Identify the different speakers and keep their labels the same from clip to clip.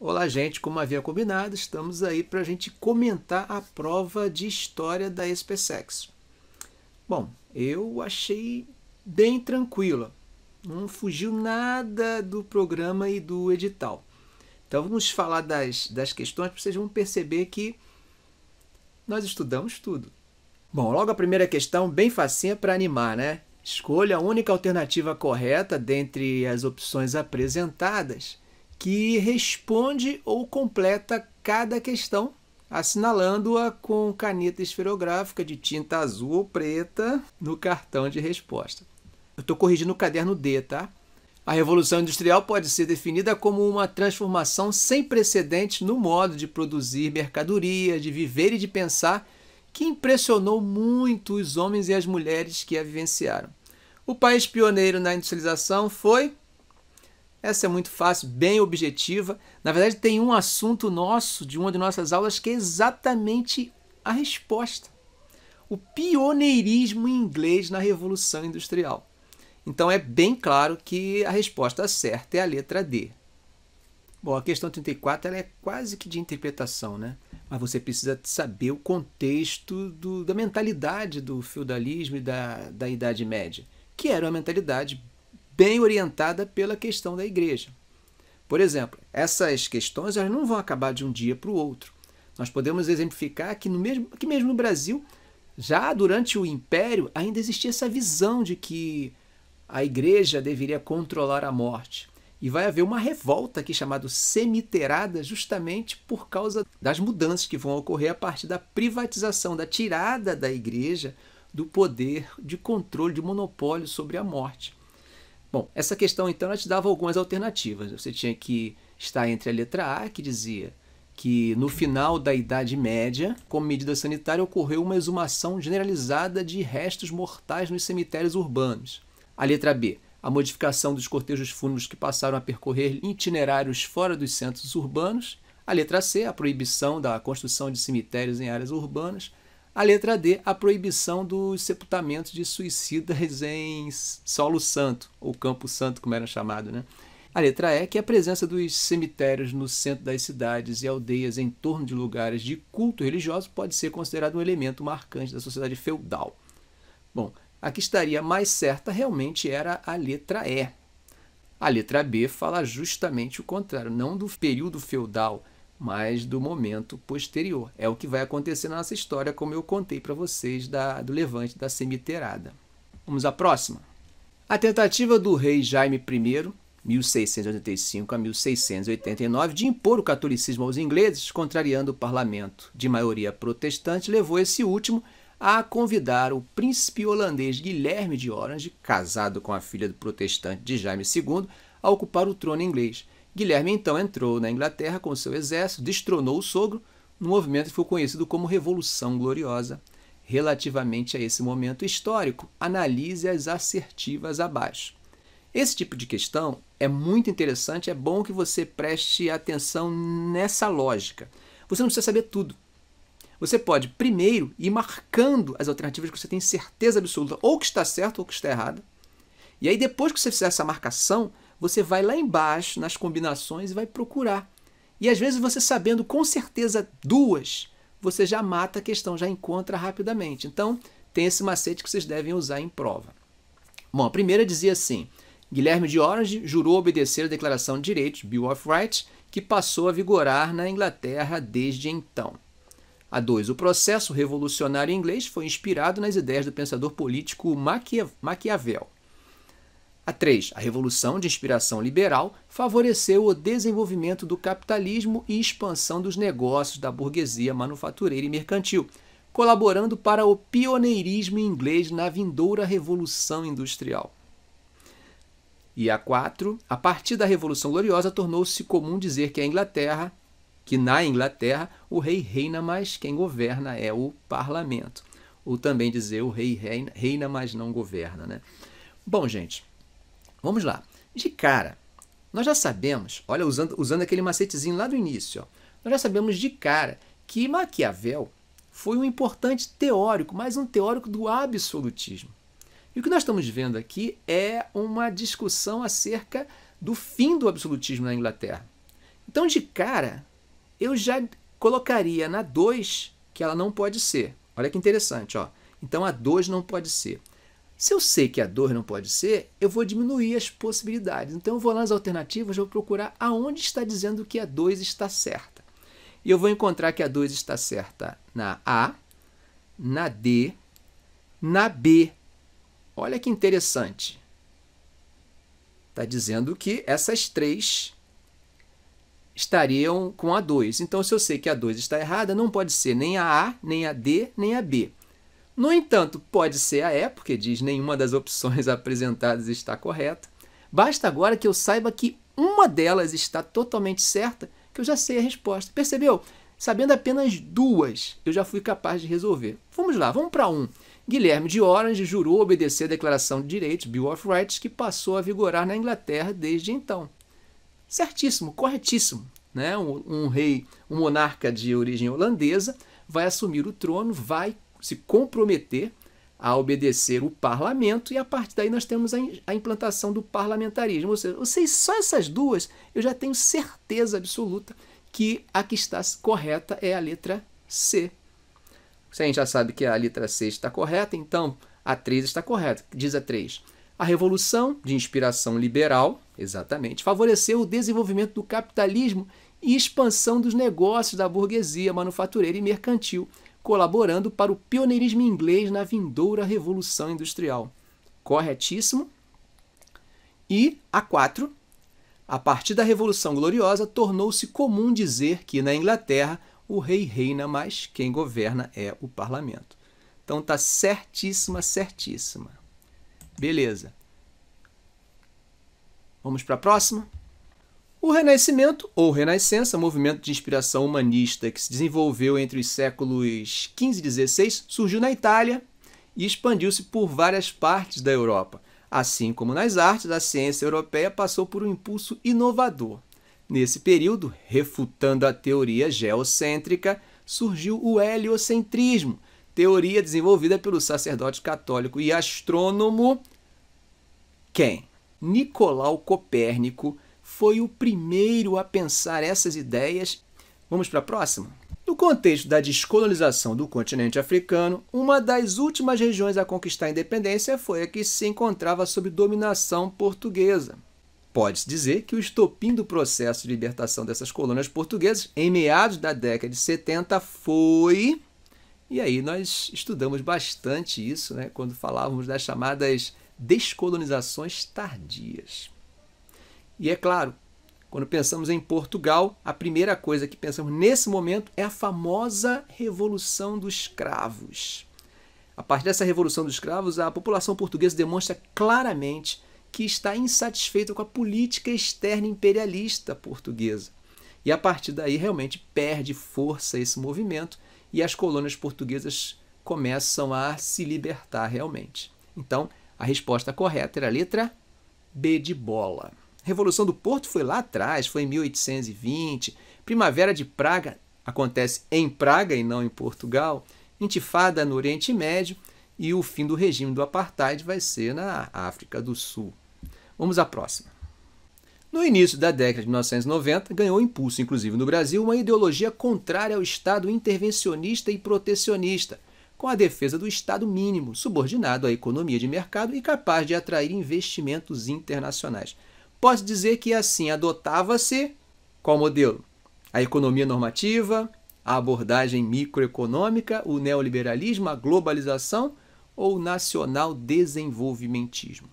Speaker 1: Olá, gente. Como havia combinado, estamos aí para a gente comentar a prova de história da SpaceX. Bom, eu achei bem tranquila. Não fugiu nada do programa e do edital. Então vamos falar das, das questões, vocês vão perceber que nós estudamos tudo. Bom, logo a primeira questão, bem facinha para animar, né? Escolha a única alternativa correta dentre as opções apresentadas que responde ou completa cada questão, assinalando-a com caneta esferográfica de tinta azul ou preta no cartão de resposta. Eu estou corrigindo o caderno D, tá? A Revolução Industrial pode ser definida como uma transformação sem precedentes no modo de produzir mercadoria, de viver e de pensar, que impressionou muito os homens e as mulheres que a vivenciaram. O país pioneiro na industrialização foi essa é muito fácil, bem objetiva. Na verdade, tem um assunto nosso de uma de nossas aulas que é exatamente a resposta. O pioneirismo inglês na Revolução Industrial. Então é bem claro que a resposta certa é a letra D. Bom, a questão 34 ela é quase que de interpretação, né? Mas você precisa saber o contexto do, da mentalidade do feudalismo e da, da Idade Média, que era uma mentalidade bem orientada pela questão da igreja. Por exemplo, essas questões elas não vão acabar de um dia para o outro. Nós podemos exemplificar que, no mesmo, que mesmo no Brasil, já durante o Império, ainda existia essa visão de que a igreja deveria controlar a morte. E vai haver uma revolta aqui chamada semiterada, justamente por causa das mudanças que vão ocorrer a partir da privatização, da tirada da igreja do poder de controle, de monopólio sobre a morte. Bom, essa questão então ela te dava algumas alternativas. Você tinha que estar entre a letra A, que dizia que no final da Idade Média, como medida sanitária, ocorreu uma exumação generalizada de restos mortais nos cemitérios urbanos. A letra B, a modificação dos cortejos fúnebres que passaram a percorrer itinerários fora dos centros urbanos. A letra C, a proibição da construção de cemitérios em áreas urbanas. A letra D, a proibição dos sepultamentos de suicidas em solo santo, ou campo santo, como era chamado, né? A letra E, que é a presença dos cemitérios no centro das cidades e aldeias em torno de lugares de culto religioso pode ser considerado um elemento marcante da sociedade feudal. Bom, a que estaria mais certa realmente era a letra E. A letra B fala justamente o contrário, não do período feudal, mas do momento posterior. É o que vai acontecer na nossa história, como eu contei para vocês da, do levante da semiterada. Vamos à próxima. A tentativa do rei Jaime I, 1685 a 1689, de impor o catolicismo aos ingleses, contrariando o parlamento de maioria protestante, levou esse último a convidar o príncipe holandês Guilherme de Orange, casado com a filha do protestante de Jaime II, a ocupar o trono inglês Guilherme então entrou na Inglaterra com seu exército, destronou o sogro, num movimento que foi conhecido como Revolução Gloriosa. Relativamente a esse momento histórico, analise as assertivas abaixo. Esse tipo de questão é muito interessante, é bom que você preste atenção nessa lógica. Você não precisa saber tudo. Você pode primeiro ir marcando as alternativas que você tem certeza absoluta, ou que está certo ou que está errada. E aí, depois que você fizer essa marcação, você vai lá embaixo nas combinações e vai procurar. E às vezes você sabendo com certeza duas, você já mata a questão, já encontra rapidamente. Então, tem esse macete que vocês devem usar em prova. Bom, a primeira dizia assim: Guilherme de Orange jurou obedecer a Declaração de Direitos, Bill of Rights, que passou a vigorar na Inglaterra desde então. A 2. O processo revolucionário inglês foi inspirado nas ideias do pensador político Maquia Maquiavel. A 3. A Revolução de inspiração liberal favoreceu o desenvolvimento do capitalismo e expansão dos negócios da burguesia manufatureira e mercantil, colaborando para o pioneirismo inglês na vindoura Revolução Industrial. E a 4. A partir da Revolução Gloriosa tornou-se comum dizer que a Inglaterra, que na Inglaterra o rei reina, mas quem governa é o parlamento. Ou também dizer o rei reina, reina mas não governa, né? Bom, gente, Vamos lá. De cara, nós já sabemos, olha, usando, usando aquele macetezinho lá do início, ó, nós já sabemos de cara que Maquiavel foi um importante teórico, mas um teórico do absolutismo. E o que nós estamos vendo aqui é uma discussão acerca do fim do absolutismo na Inglaterra. Então, de cara, eu já colocaria na 2 que ela não pode ser. Olha que interessante, ó. Então a 2 não pode ser. Se eu sei que a dor não pode ser, eu vou diminuir as possibilidades. Então eu vou lá nas alternativas, vou procurar aonde está dizendo que a 2 está certa. E eu vou encontrar que a 2 está certa na A, na D, na B. Olha que interessante. Está dizendo que essas três estariam com a 2. Então, se eu sei que a 2 está errada, não pode ser nem a A, nem a D, nem a B. No entanto, pode ser a é, porque diz nenhuma das opções apresentadas está correta. Basta agora que eu saiba que uma delas está totalmente certa, que eu já sei a resposta. Percebeu? Sabendo apenas duas, eu já fui capaz de resolver. Vamos lá, vamos para um. Guilherme de Orange jurou obedecer a Declaração de Direitos, Bill of Rights, que passou a vigorar na Inglaterra desde então. Certíssimo, corretíssimo. Né? Um, um rei, um monarca de origem holandesa, vai assumir o trono, vai se comprometer a obedecer o parlamento, e a partir daí nós temos a, a implantação do parlamentarismo. Ou seja, vocês, só essas duas, eu já tenho certeza absoluta que a que está correta é a letra C. Se a gente já sabe que a letra C está correta, então a 3 está correta. Diz a 3. A revolução de inspiração liberal, exatamente, favoreceu o desenvolvimento do capitalismo e expansão dos negócios da burguesia manufatureira e mercantil, colaborando para o pioneirismo inglês na vindoura Revolução Industrial. Corretíssimo. E a 4. A partir da Revolução Gloriosa, tornou-se comum dizer que na Inglaterra o rei reina, mas quem governa é o parlamento. Então tá certíssima, certíssima. Beleza. Vamos para a próxima? O Renascimento, ou Renascença, movimento de inspiração humanista que se desenvolveu entre os séculos XV e XVI, surgiu na Itália e expandiu-se por várias partes da Europa. Assim como nas artes, a ciência europeia passou por um impulso inovador. Nesse período, refutando a teoria geocêntrica, surgiu o heliocentrismo, teoria desenvolvida pelo sacerdote católico e astrônomo quem? Nicolau Copérnico foi o primeiro a pensar essas ideias. Vamos para a próxima? No contexto da descolonização do continente africano, uma das últimas regiões a conquistar a independência foi a que se encontrava sob dominação portuguesa. Pode-se dizer que o estopim do processo de libertação dessas colônias portuguesas, em meados da década de 70, foi. E aí nós estudamos bastante isso né, quando falávamos das chamadas descolonizações tardias. E é claro, quando pensamos em Portugal, a primeira coisa que pensamos nesse momento é a famosa Revolução dos Cravos. A partir dessa Revolução dos Cravos, a população portuguesa demonstra claramente que está insatisfeita com a política externa imperialista portuguesa. E a partir daí realmente perde força esse movimento e as colônias portuguesas começam a se libertar realmente. Então, a resposta correta era a letra B de bola. Revolução do Porto foi lá atrás, foi em 1820. Primavera de Praga acontece em Praga e não em Portugal. Intifada no Oriente Médio e o fim do regime do apartheid vai ser na África do Sul. Vamos à próxima. No início da década de 1990, ganhou impulso, inclusive no Brasil, uma ideologia contrária ao Estado intervencionista e protecionista, com a defesa do Estado mínimo, subordinado à economia de mercado e capaz de atrair investimentos internacionais pode dizer que assim adotava-se qual modelo? A economia normativa, a abordagem microeconômica, o neoliberalismo, a globalização ou o nacional desenvolvimentismo.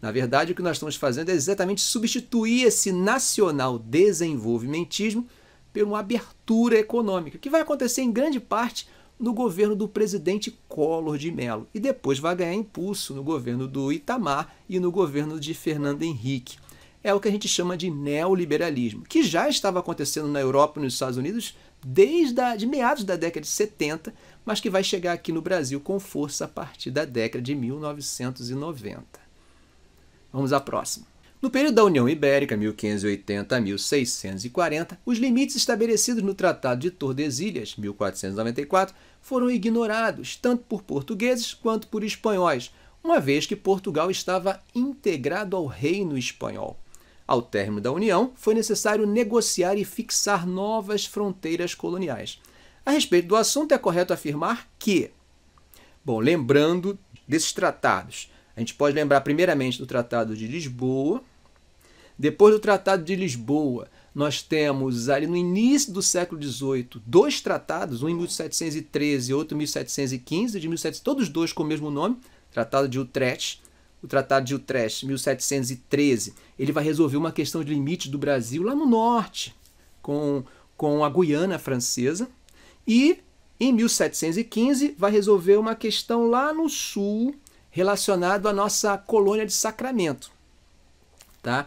Speaker 1: Na verdade, o que nós estamos fazendo é exatamente substituir esse nacional desenvolvimentismo por uma abertura econômica, que vai acontecer em grande parte no governo do presidente Collor de Mello e depois vai ganhar impulso no governo do Itamar e no governo de Fernando Henrique. É o que a gente chama de neoliberalismo, que já estava acontecendo na Europa e nos Estados Unidos desde a, de meados da década de 70, mas que vai chegar aqui no Brasil com força a partir da década de 1990. Vamos à próxima. No período da União Ibérica, 1580 a 1640, os limites estabelecidos no Tratado de Tordesilhas, 1494, foram ignorados tanto por portugueses quanto por espanhóis, uma vez que Portugal estava integrado ao Reino Espanhol. Ao término da União, foi necessário negociar e fixar novas fronteiras coloniais. A respeito do assunto, é correto afirmar que, bom, lembrando desses tratados, a gente pode lembrar primeiramente do Tratado de Lisboa, depois do Tratado de Lisboa, nós temos ali no início do século XVIII dois tratados, um em 1713 e outro em 1715, de 17 todos dois com o mesmo nome, Tratado de Utrecht. O Tratado de Utrecht, 1713, ele vai resolver uma questão de limite do Brasil lá no norte, com, com a Guiana francesa. E em 1715 vai resolver uma questão lá no sul relacionada à nossa colônia de Sacramento. Tá?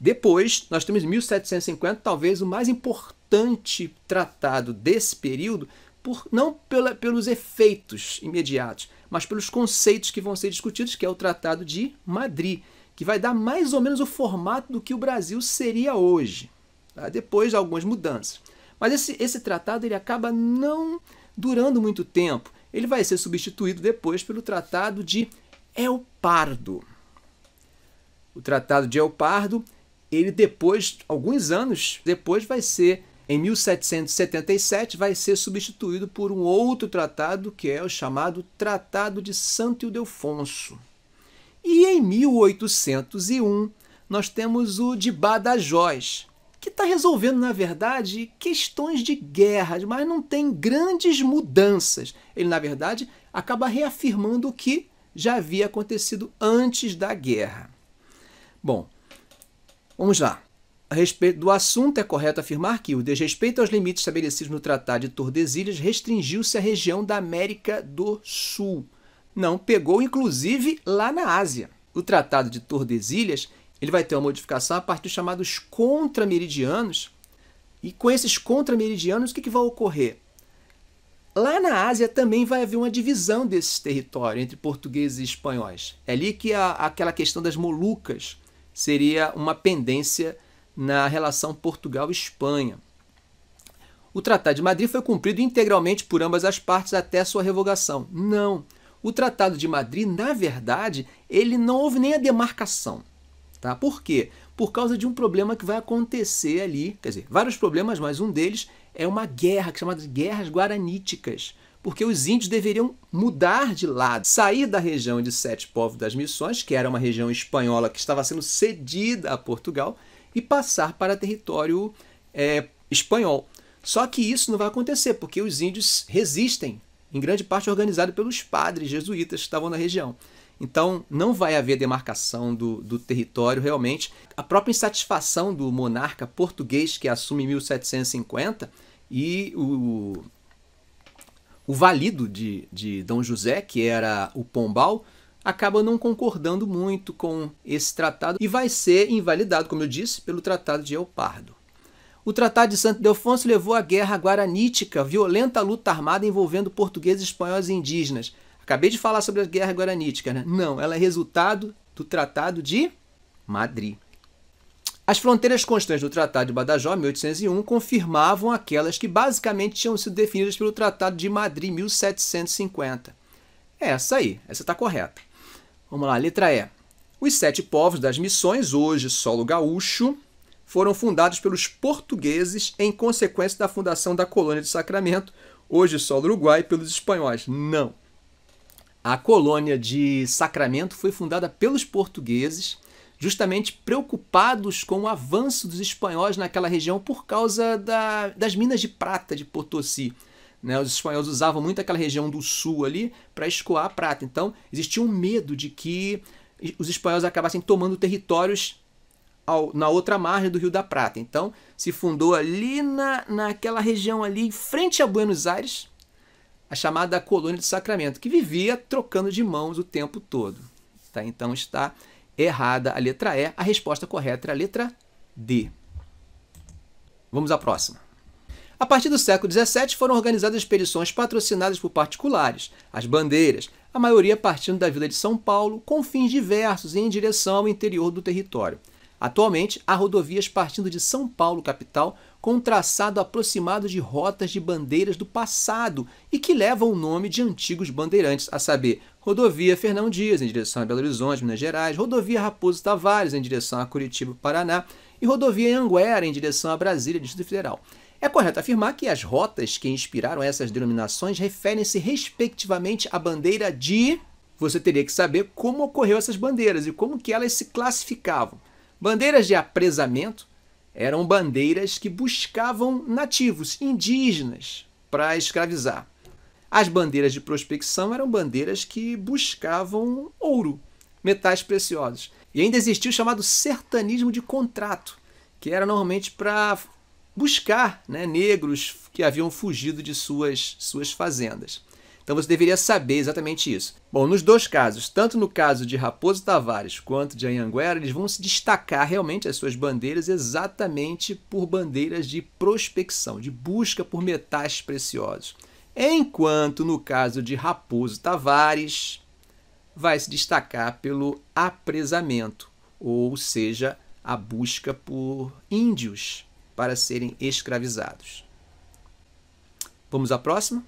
Speaker 1: Depois, nós temos 1750, talvez o mais importante tratado desse período, por, não pela, pelos efeitos imediatos, mas pelos conceitos que vão ser discutidos, que é o Tratado de Madrid, que vai dar mais ou menos o formato do que o Brasil seria hoje, tá? depois de algumas mudanças. Mas esse, esse tratado ele acaba não durando muito tempo. Ele vai ser substituído depois pelo Tratado de El Pardo. O Tratado de El Pardo ele depois, alguns anos depois, vai ser, em 1777, vai ser substituído por um outro tratado que é o chamado Tratado de Santo Ildefonso. E em 1801, nós temos o de Badajoz, que está resolvendo, na verdade, questões de guerra, mas não tem grandes mudanças. Ele, na verdade, acaba reafirmando o que já havia acontecido antes da guerra. Bom, Vamos lá. A respeito do assunto, é correto afirmar que o desrespeito aos limites estabelecidos no Tratado de Tordesilhas restringiu-se à região da América do Sul. Não pegou, inclusive, lá na Ásia. O Tratado de Tordesilhas ele vai ter uma modificação a partir dos chamados contrameridianos. E com esses contrameridianos, o que, que vai ocorrer? Lá na Ásia também vai haver uma divisão desse território entre portugueses e espanhóis. É ali que a, aquela questão das Molucas seria uma pendência na relação Portugal-Espanha. O Tratado de Madrid foi cumprido integralmente por ambas as partes até sua revogação. Não. O Tratado de Madrid, na verdade, ele não houve nem a demarcação. Tá? Por quê? Por causa de um problema que vai acontecer ali, quer dizer, vários problemas, mas um deles é uma guerra, que é chamada de Guerras Guaraníticas, porque os índios deveriam mudar de lado, sair da região de Sete Povos das Missões, que era uma região espanhola que estava sendo cedida a Portugal, e passar para território é, espanhol. Só que isso não vai acontecer, porque os índios resistem, em grande parte organizado pelos padres jesuítas que estavam na região. Então, não vai haver demarcação do, do, território realmente. A própria insatisfação do monarca português que assume em 1750 e o, o valido de, de Dom José, que era o Pombal, acaba não concordando muito com esse tratado e vai ser invalidado, como eu disse, pelo Tratado de Pardo. O Tratado de Santo Delfonso levou à guerra guaranítica, violenta luta armada envolvendo portugueses, espanhóis e indígenas. Acabei de falar sobre a guerra guaranítica, né? Não, ela é resultado do Tratado de Madrid. As fronteiras constantes do Tratado de Badajoz, 1801, confirmavam aquelas que basicamente tinham sido definidas pelo Tratado de Madrid, 1750. É essa aí, essa está correta. Vamos lá, letra E. Os sete povos das missões, hoje solo gaúcho, foram fundados pelos portugueses em consequência da fundação da colônia de Sacramento, hoje solo Uruguai, pelos espanhóis. Não. A colônia de Sacramento foi fundada pelos portugueses justamente preocupados com o avanço dos espanhóis naquela região por causa da, das minas de prata de Potosí. Né, os espanhóis usavam muito aquela região do sul ali para escoar a prata. Então, existia um medo de que os espanhóis acabassem tomando territórios ao, na outra margem do Rio da Prata. Então, se fundou ali na, naquela região ali, em frente a Buenos Aires, a chamada colônia de Sacramento, que vivia trocando de mãos o tempo todo. Tá? Então, está errada a letra E, a resposta correta é a letra D. Vamos à próxima. A partir do século XVII foram organizadas expedições patrocinadas por particulares, as bandeiras, a maioria partindo da vila de São Paulo, com fins diversos em direção ao interior do território. Atualmente, há rodovias partindo de São Paulo, capital, com um traçado aproximado de rotas de bandeiras do passado e que levam o nome de antigos bandeirantes, a saber, Rodovia Fernão Dias, em direção a Belo Horizonte, Minas Gerais, Rodovia Raposo Tavares, em direção a Curitiba, Paraná, e Rodovia Anguera, em direção a Brasília, Distrito Federal. É correto afirmar que as rotas que inspiraram essas denominações referem-se respectivamente à bandeira de... Você teria que saber como ocorreu essas bandeiras e como que elas se classificavam. Bandeiras de apresamento eram bandeiras que buscavam nativos, indígenas, para escravizar. As bandeiras de prospecção eram bandeiras que buscavam ouro, metais preciosos. E ainda existia o chamado sertanismo de contrato, que era normalmente para buscar né, negros que haviam fugido de suas, suas fazendas. Então você deveria saber exatamente isso. Bom, nos dois casos, tanto no caso de Raposo Tavares quanto de Anhanguera, eles vão se destacar realmente as suas bandeiras exatamente por bandeiras de prospecção, de busca por metais preciosos. Enquanto no caso de Raposo Tavares, vai se destacar pelo apresamento, ou seja, a busca por índios para serem escravizados. Vamos à próxima?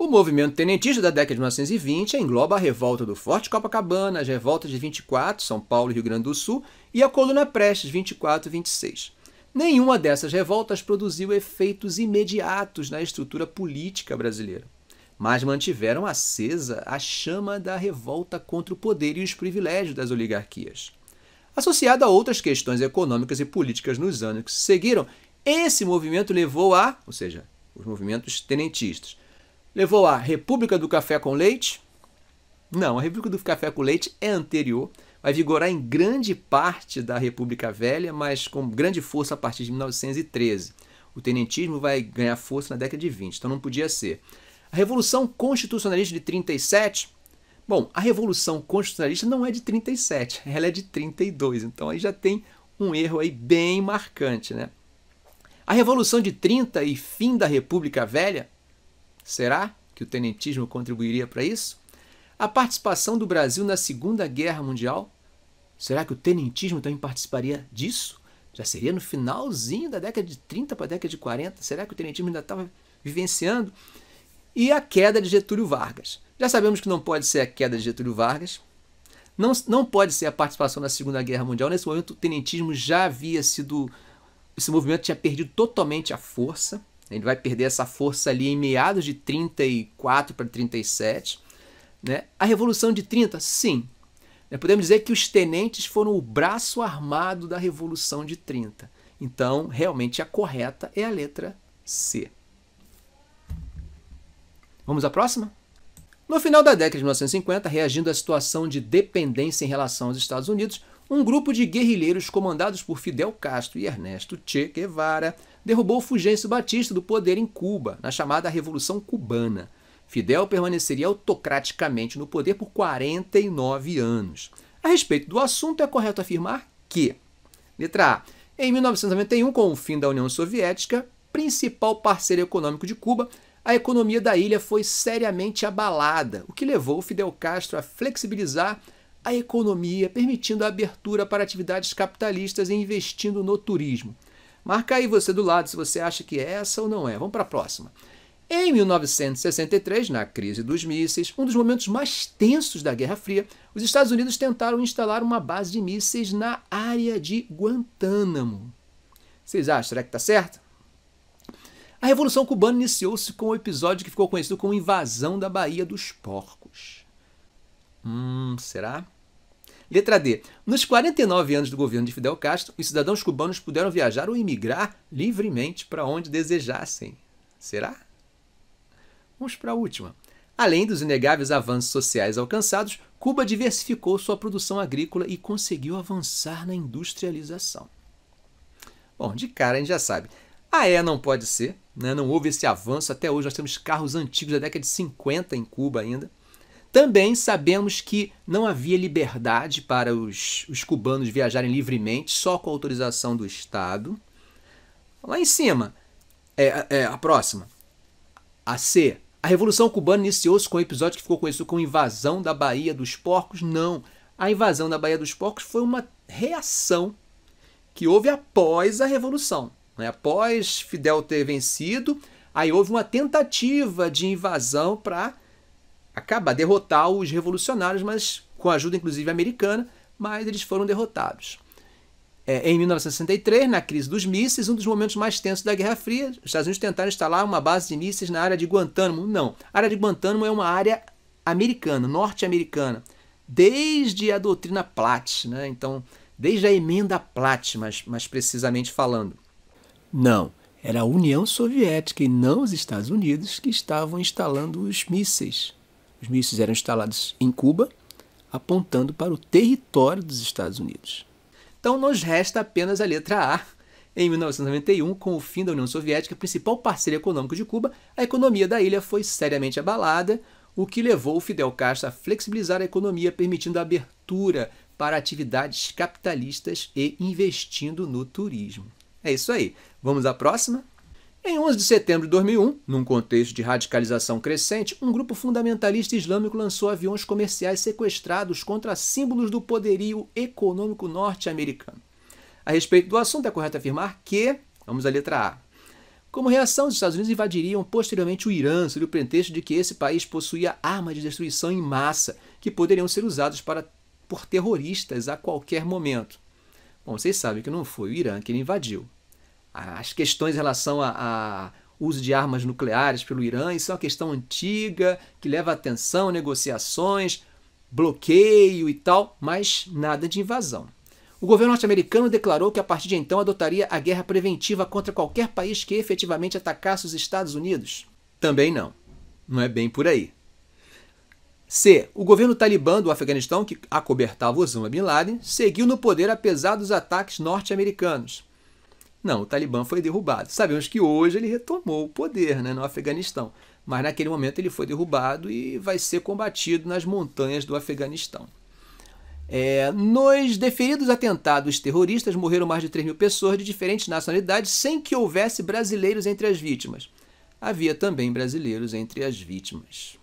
Speaker 1: O movimento tenentista da década de 1920 engloba a revolta do Forte Copacabana, as revoltas de 24, São Paulo e Rio Grande do Sul, e a Coluna Prestes, 24 e 26. Nenhuma dessas revoltas produziu efeitos imediatos na estrutura política brasileira, mas mantiveram acesa a chama da revolta contra o poder e os privilégios das oligarquias. Associado a outras questões econômicas e políticas nos anos que se seguiram, esse movimento levou a, ou seja, os movimentos tenentistas, levou à República do Café com Leite. Não, a República do Café com Leite é anterior, vai vigorar em grande parte da República Velha, mas com grande força a partir de 1913. O tenentismo vai ganhar força na década de 20, então não podia ser. A Revolução Constitucionalista de 37 Bom, a Revolução Constitucionalista não é de 37, ela é de 32, então aí já tem um erro aí bem marcante, né? A Revolução de 30 e fim da República Velha Será que o tenentismo contribuiria para isso? A participação do Brasil na Segunda Guerra Mundial? Será que o tenentismo também participaria disso? Já seria no finalzinho da década de 30 para a década de 40? Será que o tenentismo ainda estava vivenciando? E a queda de Getúlio Vargas. Já sabemos que não pode ser a queda de Getúlio Vargas, não, não pode ser a participação na Segunda Guerra Mundial. Nesse momento, o tenentismo já havia sido. Esse movimento tinha perdido totalmente a força. Ele vai perder essa força ali em meados de 34 para 37. Né? A Revolução de 30, sim. Né, podemos dizer que os tenentes foram o braço armado da Revolução de 30. Então, realmente, a correta é a letra C. Vamos à próxima? No final da década de 1950, reagindo à situação de dependência em relação aos Estados Unidos, um grupo de guerrilheiros comandados por Fidel Castro e Ernesto Che Guevara derrubou Fulgêncio Batista do poder em Cuba, na chamada Revolução Cubana. Fidel permaneceria autocraticamente no poder por 49 anos. A respeito do assunto, é correto afirmar que: letra A. Em 1991, com o fim da União Soviética, principal parceiro econômico de Cuba, a economia da ilha foi seriamente abalada, o que levou Fidel Castro a flexibilizar a economia, permitindo a abertura para atividades capitalistas e investindo no turismo. Marca aí você do lado se você acha que é essa ou não é. Vamos para a próxima. Em 1963, na crise dos mísseis, um dos momentos mais tensos da Guerra Fria, os Estados Unidos tentaram instalar uma base de mísseis na área de Guantánamo. Vocês acham? Será que está certo? A Revolução Cubana iniciou-se com o um episódio que ficou conhecido como Invasão da Baía dos Porcos. Hum, será? Letra D. Nos 49 anos do governo de Fidel Castro, os cidadãos cubanos puderam viajar ou emigrar livremente para onde desejassem. Será? Vamos para a última. Além dos inegáveis avanços sociais alcançados, Cuba diversificou sua produção agrícola e conseguiu avançar na industrialização. Bom, de cara a gente já sabe. A ah, é, não pode ser. Né? Não houve esse avanço. Até hoje nós temos carros antigos da década de 50 em Cuba ainda. Também sabemos que não havia liberdade para os, os cubanos viajarem livremente, só com autorização do Estado. Lá em cima, é, é, a próxima. A C. A Revolução Cubana iniciou-se com o um episódio que ficou conhecido como Invasão da Bahia dos Porcos? Não. A invasão da Bahia dos Porcos foi uma reação que houve após a Revolução. Né? Após Fidel ter vencido, aí houve uma tentativa de invasão para acaba derrotar os revolucionários, mas com ajuda inclusive americana, mas eles foram derrotados. É, em 1963, na crise dos mísseis, um dos momentos mais tensos da Guerra Fria, os Estados Unidos tentaram instalar uma base de mísseis na área de Guantánamo. Não, a área de Guantánamo é uma área americana, norte-americana, desde a doutrina Platt, né? então, desde a emenda Platt, mas mais precisamente falando. Não, era a União Soviética e não os Estados Unidos que estavam instalando os mísseis. Os mísseis eram instalados em Cuba, apontando para o território dos Estados Unidos. Então nos resta apenas a letra A. Em 1991, com o fim da União Soviética, principal parceiro econômico de Cuba, a economia da ilha foi seriamente abalada, o que levou o Fidel Castro a flexibilizar a economia, permitindo a abertura para atividades capitalistas e investindo no turismo. É isso aí. Vamos à próxima? Em 11 de setembro de 2001, num contexto de radicalização crescente, um grupo fundamentalista islâmico lançou aviões comerciais sequestrados contra símbolos do poderio econômico norte-americano. A respeito do assunto, é correto afirmar que, vamos à letra A, como reação, os Estados Unidos invadiriam posteriormente o Irã sob o pretexto de que esse país possuía armas de destruição em massa que poderiam ser usadas para, por terroristas a qualquer momento. Bom, vocês sabem que não foi o Irã que ele invadiu, as questões em relação ao uso de armas nucleares pelo Irã, isso é uma questão antiga que leva atenção, negociações, bloqueio e tal, mas nada de invasão. O governo norte-americano declarou que a partir de então adotaria a guerra preventiva contra qualquer país que efetivamente atacasse os Estados Unidos. Também não. Não é bem por aí. C. O governo talibã do Afeganistão, que acobertava Osama Bin Laden, seguiu no poder apesar dos ataques norte-americanos. Não, o Talibã foi derrubado. Sabemos que hoje ele retomou o poder né, no Afeganistão, mas naquele momento ele foi derrubado e vai ser combatido nas montanhas do Afeganistão. É, nos deferidos atentados terroristas morreram mais de 3 mil pessoas de diferentes nacionalidades sem que houvesse brasileiros entre as vítimas. Havia também brasileiros entre as vítimas.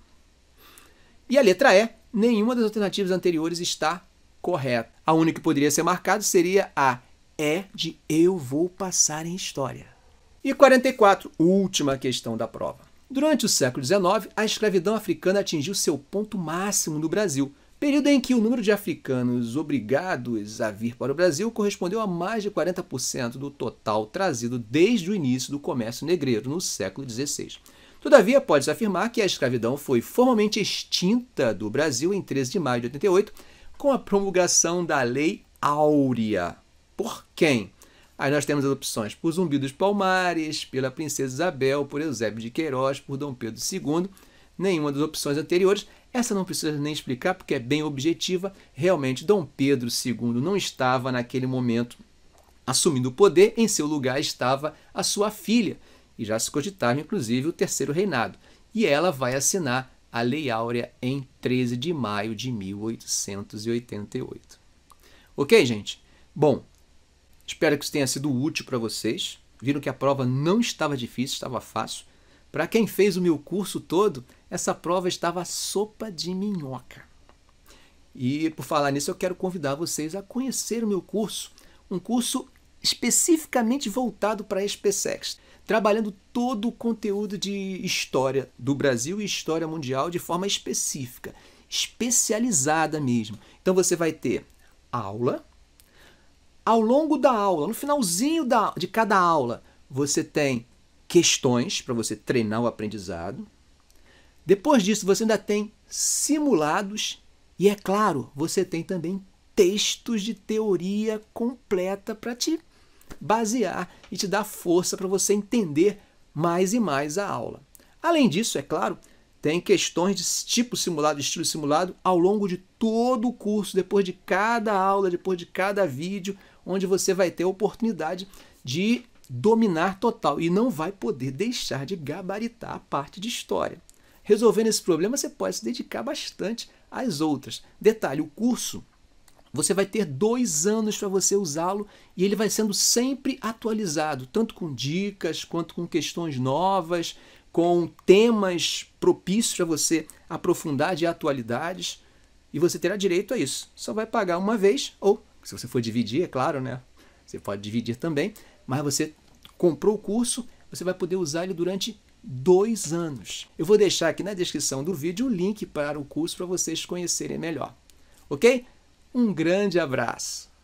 Speaker 1: E a letra E, nenhuma das alternativas anteriores está correta. A única que poderia ser marcada seria a é de eu vou passar em história. E 44, última questão da prova. Durante o século XIX, a escravidão africana atingiu seu ponto máximo no Brasil, período em que o número de africanos obrigados a vir para o Brasil correspondeu a mais de 40% do total trazido desde o início do comércio negreiro, no século XVI. Todavia, pode-se afirmar que a escravidão foi formalmente extinta do Brasil em 13 de maio de 88, com a promulgação da Lei Áurea. Por quem? Aí nós temos as opções por Zumbi dos Palmares, pela Princesa Isabel, por Eusébio de Queiroz, por Dom Pedro II. Nenhuma das opções anteriores. Essa não precisa nem explicar porque é bem objetiva. Realmente, Dom Pedro II não estava naquele momento assumindo o poder. Em seu lugar estava a sua filha. E já se cogitava, inclusive, o terceiro reinado. E ela vai assinar a Lei Áurea em 13 de maio de 1888. Ok, gente? Bom, Espero que isso tenha sido útil para vocês. Viram que a prova não estava difícil, estava fácil. Para quem fez o meu curso todo, essa prova estava sopa de minhoca. E por falar nisso, eu quero convidar vocês a conhecer o meu curso, um curso especificamente voltado para a SPSEX, trabalhando todo o conteúdo de história do Brasil e história mundial de forma específica, especializada mesmo. Então você vai ter aula, ao longo da aula, no finalzinho da, de cada aula, você tem questões para você treinar o aprendizado. Depois disso, você ainda tem simulados e, é claro, você tem também textos de teoria completa para te basear e te dar força para você entender mais e mais a aula. Além disso, é claro, tem questões de tipo simulado, de estilo simulado, ao longo de todo o curso, depois de cada aula, depois de cada vídeo, onde você vai ter a oportunidade de dominar total e não vai poder deixar de gabaritar a parte de história. Resolvendo esse problema, você pode se dedicar bastante às outras. Detalhe: o curso você vai ter dois anos para você usá-lo e ele vai sendo sempre atualizado, tanto com dicas quanto com questões novas com temas propícios a você aprofundar de atualidades e você terá direito a isso. Só vai pagar uma vez ou, se você for dividir, é claro, né? Você pode dividir também, mas você comprou o curso, você vai poder usar ele durante dois anos. Eu vou deixar aqui na descrição do vídeo o link para o curso para vocês conhecerem melhor. Ok? Um grande abraço!